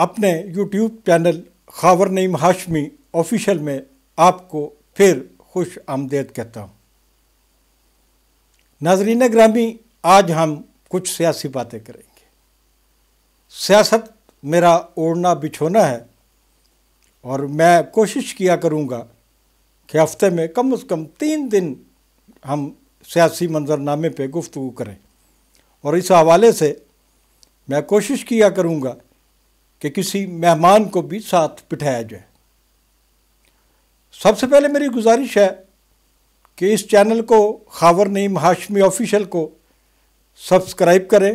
अपने YouTube channel Khawar Naeem Hashmi official में आपको फिर खुश आमदेद कहता हूँ नाजरीन ग्रामी आज हम कुछ सियासी बातें करेंगे सियासत मेरा ओढ़ना बिछोना है और मैं कोशिश किया करूँगा कि हफ्ते में कम अज़ कम तीन दिन हम सियासी मंजरनामे पे गुफ्तु करें और इस हवाले से मैं कोशिश किया करूँगा कि किसी मेहमान को भी साथ बिठाया जाए सबसे पहले मेरी गुजारिश है कि इस चैनल को खावर नईम हाशमी ऑफिशियल को सब्सक्राइब करें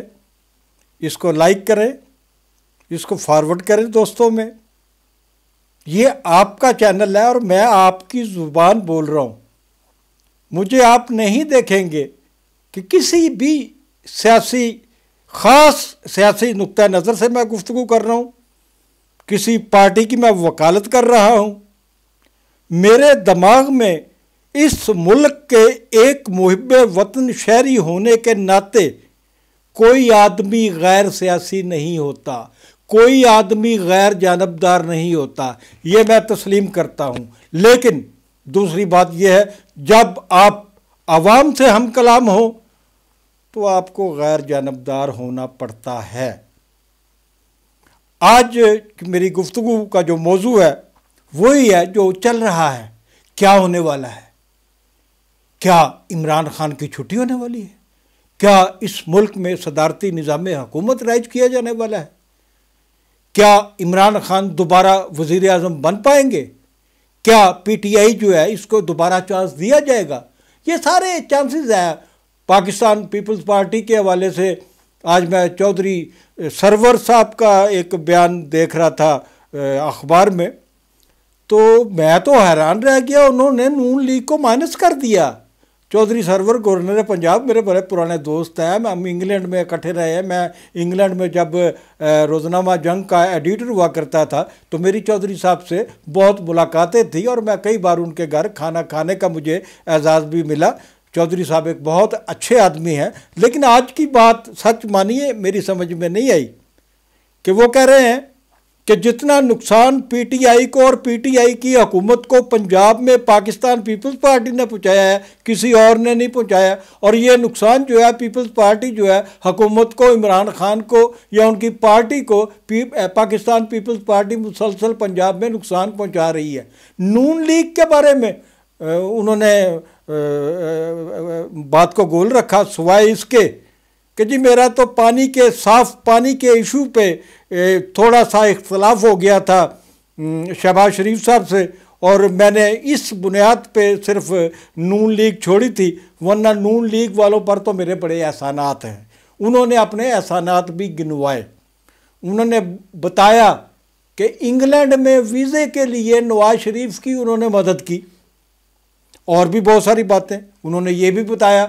इसको लाइक करें इसको फॉरवर्ड करें दोस्तों में ये आपका चैनल है और मैं आपकी ज़ुबान बोल रहा हूँ मुझे आप नहीं देखेंगे कि किसी भी सियासी ख़ास सियासी नुक़ नज़र से मैं गुफ्तु कर रहा हूँ किसी पार्टी की मैं वकालत कर रहा हूँ मेरे दिमाग में इस मुल्क के एक मुहब वतन शहरी होने के नाते कोई आदमी गैर सियासी नहीं होता कोई आदमी गैर जानबदार नहीं होता ये मैं तस्लीम करता हूँ लेकिन दूसरी बात यह है जब आप आवाम से हम कलाम हो तो आपको गैर जानबदार होना पड़ता है आज मेरी गुफ्तु का जो मौजू है वही है जो चल रहा है क्या होने वाला है क्या इमरान खान की छुट्टी होने वाली है क्या इस मुल्क में सदारती निज़ाम हुकूमत राइज किया जाने वाला है क्या इमरान खान दोबारा वज़ी अजम बन पाएंगे क्या पी टी आई जो है इसको दोबारा चांस दिया जाएगा ये सारे चांसेस हैं पाकिस्तान पीपल्स पार्टी के हवाले से आज मैं चौधरी सरवर साहब का एक बयान देख रहा था अखबार में तो मैं तो हैरान रह गया उन्होंने नून लीग को माइनस कर दिया चौधरी सरवर गवर्नर पंजाब मेरे बड़े पुराने दोस्त हैं हम इंग्लैंड में इकट्ठे रहे हैं मैं इंग्लैंड में जब रोजनामा जंग का एडिटर हुआ करता था तो मेरी चौधरी साहब से बहुत मुलाकातें थी और मैं कई बार उनके घर खाना खाने का मुझे एजाज़ भी मिला चौधरी साहब एक बहुत अच्छे आदमी हैं लेकिन आज की बात सच मानिए मेरी समझ में नहीं आई कि वो कह रहे हैं कि जितना नुकसान पीटीआई को और पीटीआई की हुकूमत को पंजाब में पाकिस्तान पीपल्स पार्टी ने पहुँचाया है किसी और ने नहीं पहुँचाया और ये नुकसान जो है पीपल्स पार्टी जो है हुकूमत को इमरान खान को या उनकी पार्टी को पी, पाकिस्तान पीपल्स पार्टी मुसलसल पंजाब में नुकसान पहुँचा रही है नून लीग के बारे में उन्होंने बात को गोल रखा सिवाय इसके कि जी मेरा तो पानी के साफ पानी के इशू पे थोड़ा सा इख्तलाफ हो गया था शहबाज शरीफ साहब से और मैंने इस बुनियाद पे सिर्फ नून लीग छोड़ी थी वरना नून लीग वालों पर तो मेरे बड़े एहसानात हैं उन्होंने अपने एहसानात भी गिनवाए उन्होंने बताया कि इंग्लैंड में वीज़े के लिए नवाज शरीफ की उन्होंने मदद की और भी बहुत सारी बातें उन्होंने ये भी बताया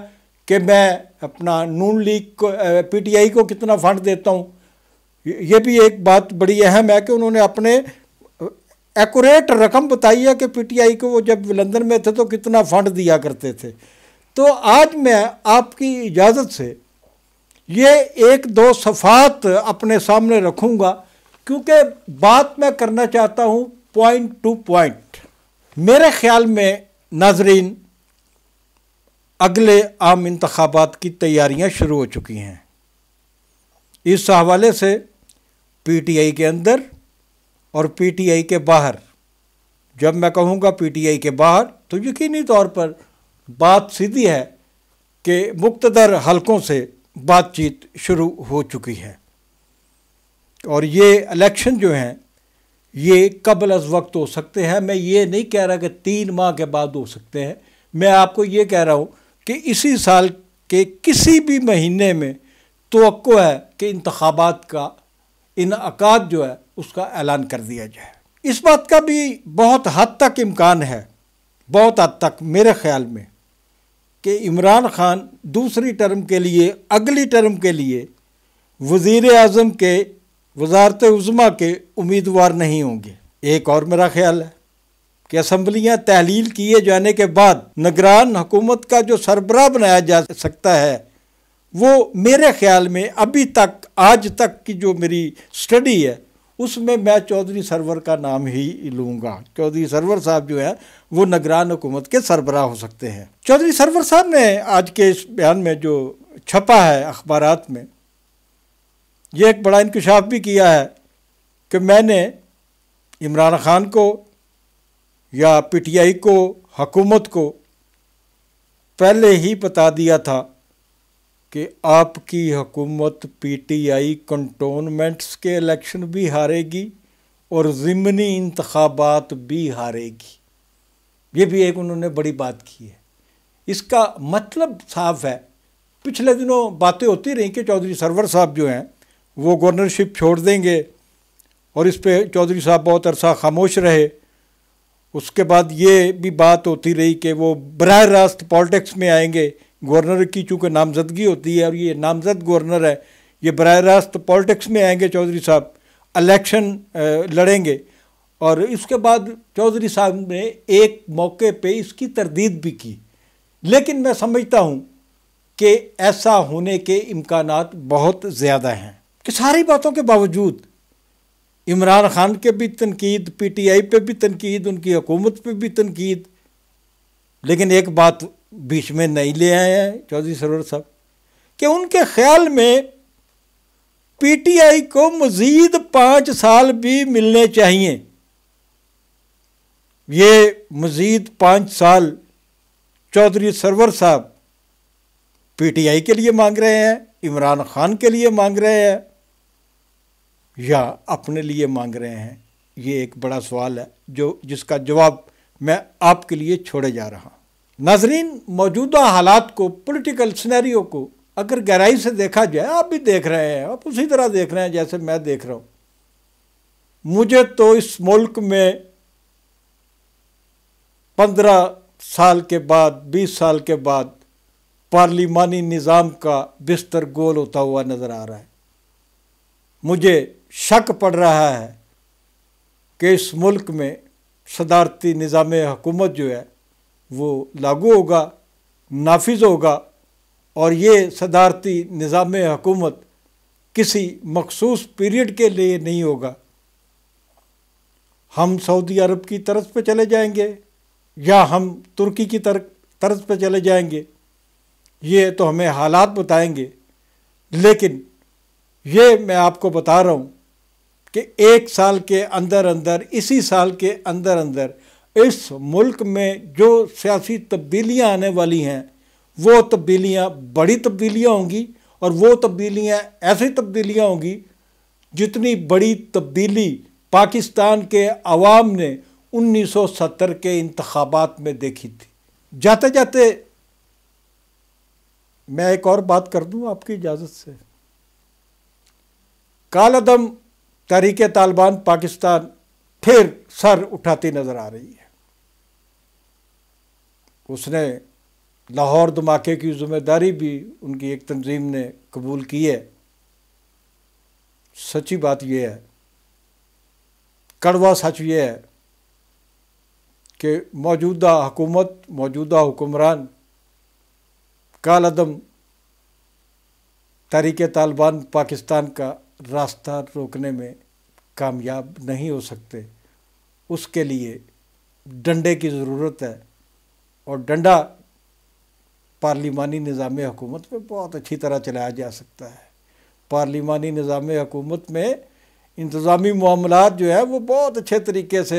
कि मैं अपना नून लीग को पीटीआई को कितना फंड देता हूँ ये भी एक बात बड़ी अहम है कि उन्होंने अपने एकूरेट रकम बताई है कि पीटीआई को वो जब लंदन में थे तो कितना फंड दिया करते थे तो आज मैं आपकी इजाज़त से ये एक दो सफ़ात अपने सामने रखूँगा क्योंकि बात मैं करना चाहता हूँ पॉइंट टू पॉइंट मेरे ख्याल में नाजरीन अगले आम इंतबात की तैयारियां शुरू हो चुकी हैं इस हवाले से पीटीआई के अंदर और पीटीआई के बाहर जब मैं कहूँगा पीटीआई के बाहर तो यकीनी तौर पर बात सीधी है कि मुख्तर हलकों से बातचीत शुरू हो चुकी है और ये इलेक्शन जो हैं ये कबल अज वक्त हो सकते हैं मैं ये नहीं कह रहा कि तीन माह के बाद हो सकते हैं मैं आपको ये कह रहा हूँ कि इसी साल के किसी भी महीने में तो है कि इंतबात का इनका जो है उसका ऐलान कर दिया जाए इस बात का भी बहुत हद तक इम्कान है बहुत हद तक मेरे ख्याल में कि इमरान ख़ान दूसरी टर्म के लिए अगली टर्म के लिए वज़ी अजम के वजारत उज़मा के उम्मीदवार नहीं होंगे एक और मेरा ख्याल है कि असम्बलियाँ तहलील किए जाने के बाद नगरान हुकूमत का जो सरबरा बनाया जा सकता है वो मेरे ख्याल में अभी तक आज तक की जो मेरी स्टडी है उसमें मैं चौधरी सरवर का नाम ही लूँगा चौधरी सरवर साहब जो है वो नगरान हुकूमत के सरबरा हो सकते हैं चौधरी सरवर साहब ने आज के इस बयान में जो छपा है अखबार में ये एक बड़ा इंकशाफ भी किया है कि मैंने इमरान ख़ान को या पीटीआई को हकूमत को पहले ही बता दिया था कि आपकी हकूमत पीटीआई कंटोनमेंट्स के इलेक्शन भी हारेगी और ज़मनी इंतबात भी हारेगी ये भी एक उन्होंने बड़ी बात की है इसका मतलब साफ है पिछले दिनों बातें होती रहीं कि चौधरी सरवर साहब जो हैं वो गवर्नरशिप छोड़ देंगे और इस पर चौधरी साहब बहुत अरसा खामोश रहे उसके बाद ये भी बात होती रही कि वो बरह रास्त पॉलिटिक्स में आएंगे गवर्नर की चूँकि नामजदगी होती है और ये नामजद गवर्नर है ये बरह रास्त पॉलिटिक्स में आएंगे चौधरी साहब इलेक्शन लड़ेंगे और इसके बाद चौधरी साहब ने एक मौके पे इसकी तरदीद भी की लेकिन मैं समझता हूँ कि ऐसा होने के इम्कान बहुत ज़्यादा हैं कि सारी बातों के बावजूद इमरान खान के भी तनकीद पी टी आई पर भी तनकीद उनकी हुकूमत पर भी तनकीद लेकिन एक बात बीच में नहीं ले आए हैं चौधरी सरोवर साहब कि उनके ख्याल में पी टी आई को मज़ीद पाँच साल भी मिलने चाहिए ये मज़ीद पाँच साल Chaudhry Sarwar sahab P T I के लिए मांग रहे हैं इमरान खान के लिए मांग रहे हैं या अपने लिए मांग रहे हैं ये एक बड़ा सवाल है जो जिसका जवाब मैं आपके लिए छोड़े जा रहा नाजरीन मौजूदा हालात को पॉलिटिकल सिनेरियो को अगर गहराई से देखा जाए आप भी देख रहे हैं आप उसी तरह देख रहे हैं जैसे मैं देख रहा हूँ मुझे तो इस मुल्क में पंद्रह साल के बाद बीस साल के बाद पार्लिमानी निज़ाम का बिस्तर गोल होता हुआ नज़र आ रहा है मुझे शक पड़ रहा है कि इस मुल्क में सदारती निज़ाम हुकूमत जो है वो लागू होगा नाफिज होगा और ये सदारती निज़ाम हुकूमत किसी मखसूस पीरियड के लिए नहीं होगा हम सऊदी अरब की तरफ पे चले जाएंगे या हम तुर्की की तर तरफ पे चले जाएंगे ये तो हमें हालात बताएंगे लेकिन ये मैं आपको बता रहा हूँ कि एक साल के अंदर अंदर इसी साल के अंदर अंदर इस मुल्क में जो सियासी तब्दीलियाँ आने वाली हैं वो तब्दीलियाँ बड़ी तब्दीलियाँ होंगी और वो तब्दीलियाँ ऐसी तब्दीलियाँ होंगी जितनी बड़ी तब्दीली पाकिस्तान के अवाम ने 1970 के इंतबात में देखी थी जाते जाते मैं एक और बात कर दूं आपकी इजाज़त से कालदम तहरीक तालिबान पाकिस्तान फिर सर उठाती नज़र आ रही है उसने लाहौर धमाके की जिम्मेदारी भी उनकी एक तंजीम ने कबूल की है सच्ची बात यह है कड़वा सच ये है कि मौजूदा हुकूमत मौजूदा हुक्मरान कालदम तहरीक तालिबान पाकिस्तान का रास्ता रोकने में कामयाब नहीं हो सकते उसके लिए डंडे की ज़रूरत है और डंडा पार्लिमानी निज़ाम हुकूमत में बहुत अच्छी तरह चलाया जा सकता है पार्लिमानी निज़ाम हुकूमत में इंतज़ामी मामला जो है वो बहुत अच्छे तरीके से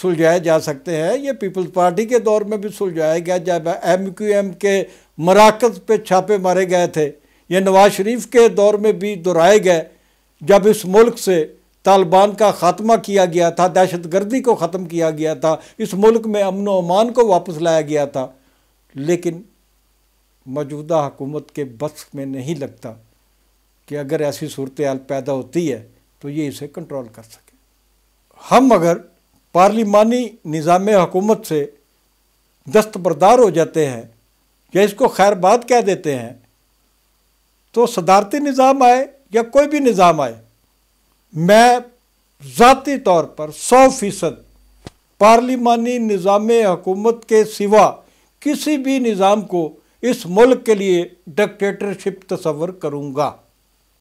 सुलझाए जा सकते हैं ये पीपल्स पार्टी के दौर में भी सुलझाया गया जब एम क्यू एम के मराकज पे छापे मारे गए थे ये नवाज शरीफ के दौर में भी दोहराए गए जब इस मुल्क से तालिबान का ख़ात्मा किया गया था दहशत गर्दी को ख़त्म किया गया था इस मुल्क में अमन अमान को वापस लाया गया था लेकिन मौजूदा हुकूमत के बस में नहीं लगता कि अगर ऐसी सूरत हाल पैदा होती है तो ये इसे कंट्रोल कर सके हम अगर पार्लिमानी निज़ाम हुकूमत से दस्तबरदार हो जाते हैं या इसको खैरबाद कह देते हैं तो सदारती निज़ाम आए या कोई भी निज़ाम आए मैं ज़ाती तौर पर सौ फीसद पार्लिमानी निज़ाम हकूमत के सिवा किसी भी निज़ाम को इस मुल्क के लिए डिक्टेटरशिप तस्वर करूँगा